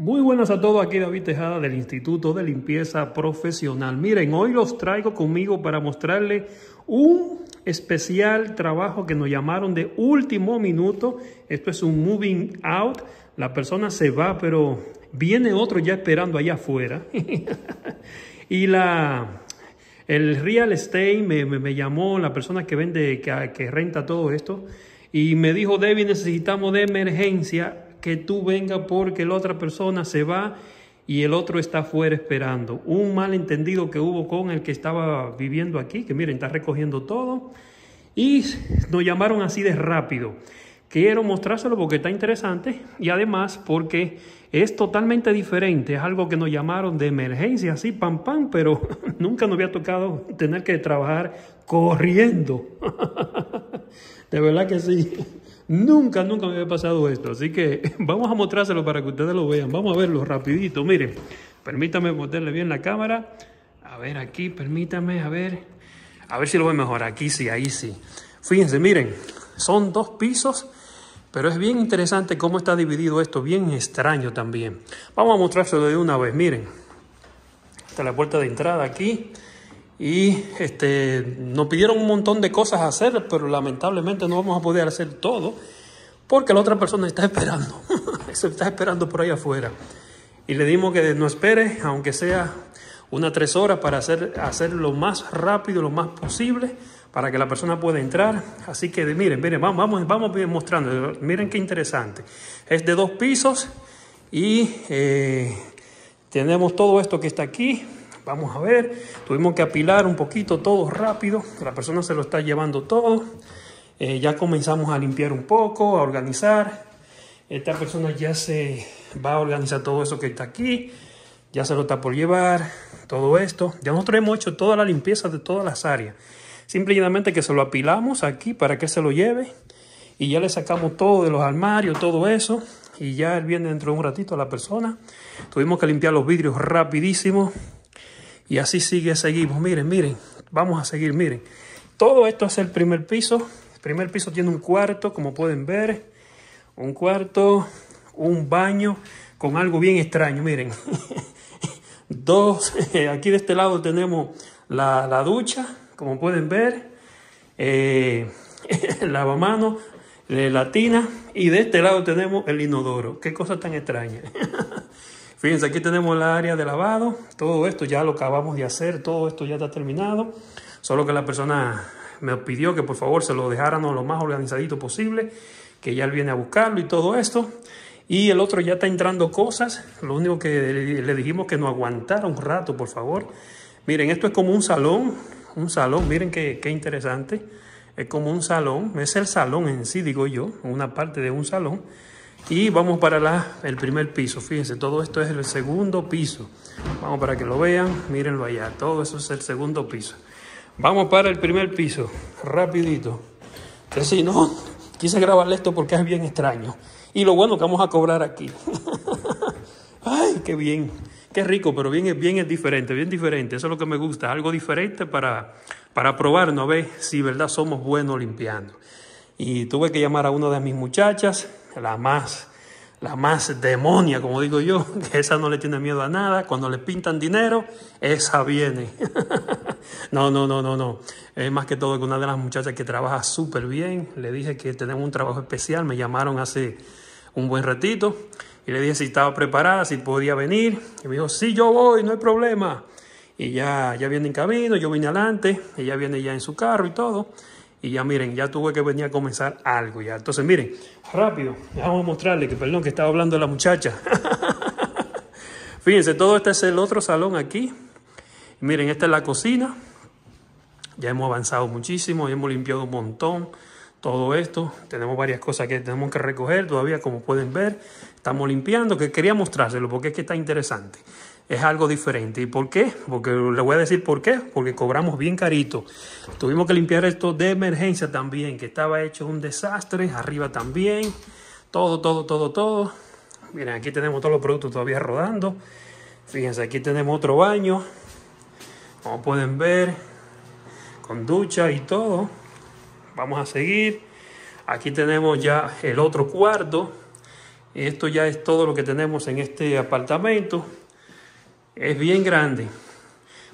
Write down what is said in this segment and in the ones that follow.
Muy buenas a todos, aquí David Tejada del Instituto de Limpieza Profesional. Miren, hoy los traigo conmigo para mostrarles un especial trabajo que nos llamaron de último minuto. Esto es un moving out. La persona se va, pero viene otro ya esperando allá afuera. y la, el real estate me, llamó, la persona que vende, que, renta todo esto, y me dijo, David, necesitamos de emergencia que tú venga porque la otra persona se va y el otro está fuera esperando. Un malentendido que hubo con el que estaba viviendo aquí, que miren, está recogiendo todo. Y nos llamaron así de rápido. Quiero mostrárselo porque está interesante y además porque es totalmente diferente. Es algo que nos llamaron de emergencia, así pam pam, pero nunca nos había tocado tener que trabajar corriendo. de verdad que sí. Nunca, nunca me había pasado esto. Así que vamos a mostrárselo para que ustedes lo vean. Vamos a verlo rapidito. Miren, permítame ponerle bien la cámara. A ver aquí, permítame, a ver. A ver si lo ve mejor. Aquí sí, ahí sí. Fíjense, miren, son dos pisos. Pero es bien interesante cómo está dividido esto, bien extraño también. Vamos a mostrárselo de una vez, miren. está la puerta de entrada aquí y este, nos pidieron un montón de cosas hacer, pero lamentablemente no vamos a poder hacer todo porque la otra persona está esperando, se está esperando por ahí afuera. Y le dimos que no espere, aunque sea unas tres horas, para hacer, hacer lo más rápido, lo más posible, para que la persona pueda entrar. Así que miren, miren, vamos, vamos, vamos mostrando, miren qué interesante. Es de dos pisos y eh, tenemos todo esto que está aquí, Vamos a ver, tuvimos que apilar un poquito todo rápido, la persona se lo está llevando todo. Eh, ya comenzamos a limpiar un poco, a organizar. Esta persona ya se va a organizar todo eso que está aquí, ya se lo está por llevar, todo esto. Ya nosotros hemos hecho toda la limpieza de todas las áreas. Simplemente que se lo apilamos aquí para que se lo lleve y ya le sacamos todo de los armarios, todo eso. Y ya él viene dentro de un ratito a la persona. Tuvimos que limpiar los vidrios rapidísimo. Y así sigue, seguimos. Miren, miren, vamos a seguir, miren. Todo esto es el primer piso. El primer piso tiene un cuarto, como pueden ver. Un cuarto, un baño con algo bien extraño, miren. Dos, aquí de este lado tenemos la, ducha, como pueden ver. Eh, el lavamanos, eh, la tina. Y de este lado tenemos el inodoro. Qué cosa tan extraña. Fíjense, aquí tenemos el área de lavado. Todo esto ya lo acabamos de hacer. Todo esto ya está terminado. Solo que la persona me pidió que por favor se lo dejáramos lo más organizadito posible. Que ya él viene a buscarlo y todo esto. Y el otro ya está entrando cosas. Lo único que le dijimos que no aguantara un rato, por favor. Miren, esto es como un salón. Un salón, miren qué, qué interesante. Es como un salón. Es el salón en sí, digo yo. Una parte de un salón y vamos para la, el primer piso. Fíjense, todo esto es el segundo piso. Vamos para que lo vean. Mírenlo allá. Todo eso es el segundo piso. Vamos para el primer piso. Rapidito. Que si no, quise grabarle esto porque es bien extraño. Y lo bueno que vamos a cobrar aquí. Ay, qué bien. Qué rico, pero bien, bien es diferente, bien diferente. Eso es lo que me gusta. Algo diferente para, para probarnos a ver si verdad somos buenos limpiando. Y tuve que llamar a una de mis muchachas la más, la más demonia, como digo yo, que esa no le tiene miedo a nada. Cuando le pintan dinero, esa viene. no, no, no, no, no. Es más que todo que una de las muchachas que trabaja súper bien. Le dije que tenemos un trabajo especial. Me llamaron hace un buen ratito y le dije si estaba preparada, si podía venir. Y me dijo, sí, yo voy, no hay problema. Y ya, ya viene en camino, yo vine adelante, ella viene ya en su carro y todo. Y ya miren, ya tuve que venir a comenzar algo ya. Entonces miren, rápido, vamos a mostrarle que perdón que estaba hablando la muchacha. Fíjense, todo este es el otro salón aquí. Miren, esta es la cocina. Ya hemos avanzado muchísimo, y hemos limpiado un montón todo esto. Tenemos varias cosas que tenemos que recoger todavía, como pueden ver. Estamos limpiando, que quería mostrárselo porque es que está interesante es algo diferente. ¿Y por qué? Porque le voy a decir por qué. Porque cobramos bien carito. Tuvimos que limpiar esto de emergencia también, que estaba hecho un desastre. Arriba también. Todo, todo, todo, todo. Miren, aquí tenemos todos los productos todavía rodando. Fíjense, aquí tenemos otro baño. Como pueden ver, con ducha y todo. Vamos a seguir. Aquí tenemos ya el otro cuarto. Esto ya es todo lo que tenemos en este apartamento. Es bien grande.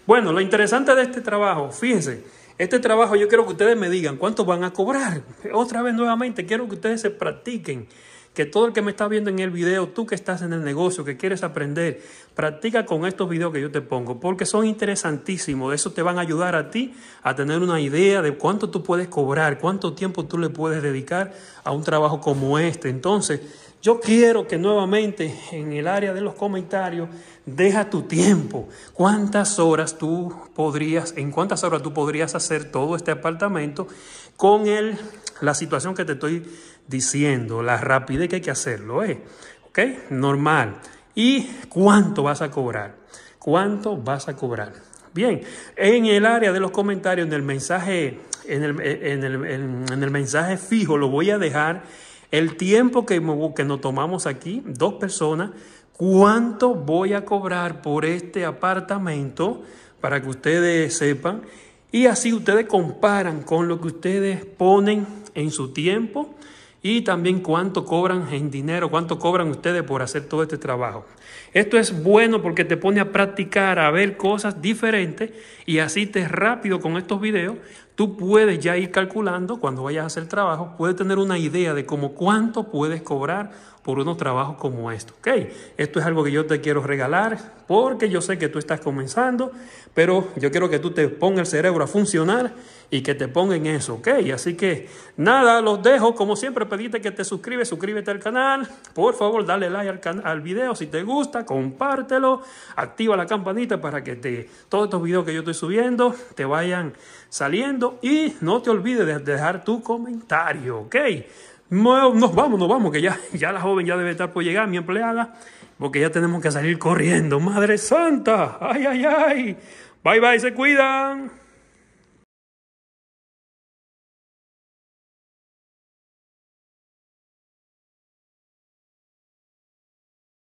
Bueno, lo interesante de este trabajo, fíjense, este trabajo yo quiero que ustedes me digan cuánto van a cobrar. Otra vez nuevamente, quiero que ustedes se practiquen. Que todo el que me está viendo en el video, tú que estás en el negocio, que quieres aprender, practica con estos videos que yo te pongo, porque son interesantísimos. Eso te van a ayudar a ti a tener una idea de cuánto tú puedes cobrar, cuánto tiempo tú le puedes dedicar a un trabajo como este. Entonces, yo quiero que nuevamente en el área de los comentarios deja tu tiempo. ¿Cuántas horas tú podrías, en cuántas horas tú podrías hacer todo este apartamento con el, la situación que te estoy diciendo, la rapidez que hay que hacerlo, ¿eh? ¿Ok? Normal. ¿Y cuánto vas a cobrar? ¿Cuánto vas a cobrar? Bien, en el área de los comentarios, en el mensaje, en el, en el mensaje fijo, lo voy a dejar el tiempo que, que nos tomamos aquí, dos personas, ¿cuánto voy a cobrar por este apartamento? Para que ustedes sepan. Y así ustedes comparan con lo que ustedes ponen en su tiempo y también cuánto cobran en dinero, cuánto cobran ustedes por hacer todo este trabajo. Esto es bueno porque te pone a practicar, a ver cosas diferentes y así te es rápido con estos videos Tú puedes ya ir calculando cuando vayas a hacer trabajo, puedes tener una idea de cómo cuánto puedes cobrar por unos trabajos como estos. Ok, esto es algo que yo te quiero regalar porque yo sé que tú estás comenzando, pero yo quiero que tú te pongas el cerebro a funcionar y que te ponga en eso. Ok, así que nada, los dejo. Como siempre, pedíte que te suscribes, suscríbete al canal. Por favor, dale like al, video si te gusta, compártelo, activa la campanita para que te, todos estos videos que yo estoy subiendo te vayan saliendo y no te olvides de dejar tu comentario, ¿ok? Nos, vamos, nos vamos, que ya, ya la joven ya debe estar por llegar, mi empleada, porque ya tenemos que salir corriendo. Madre Santa, ay, ay, ay. Bye, bye, se cuidan.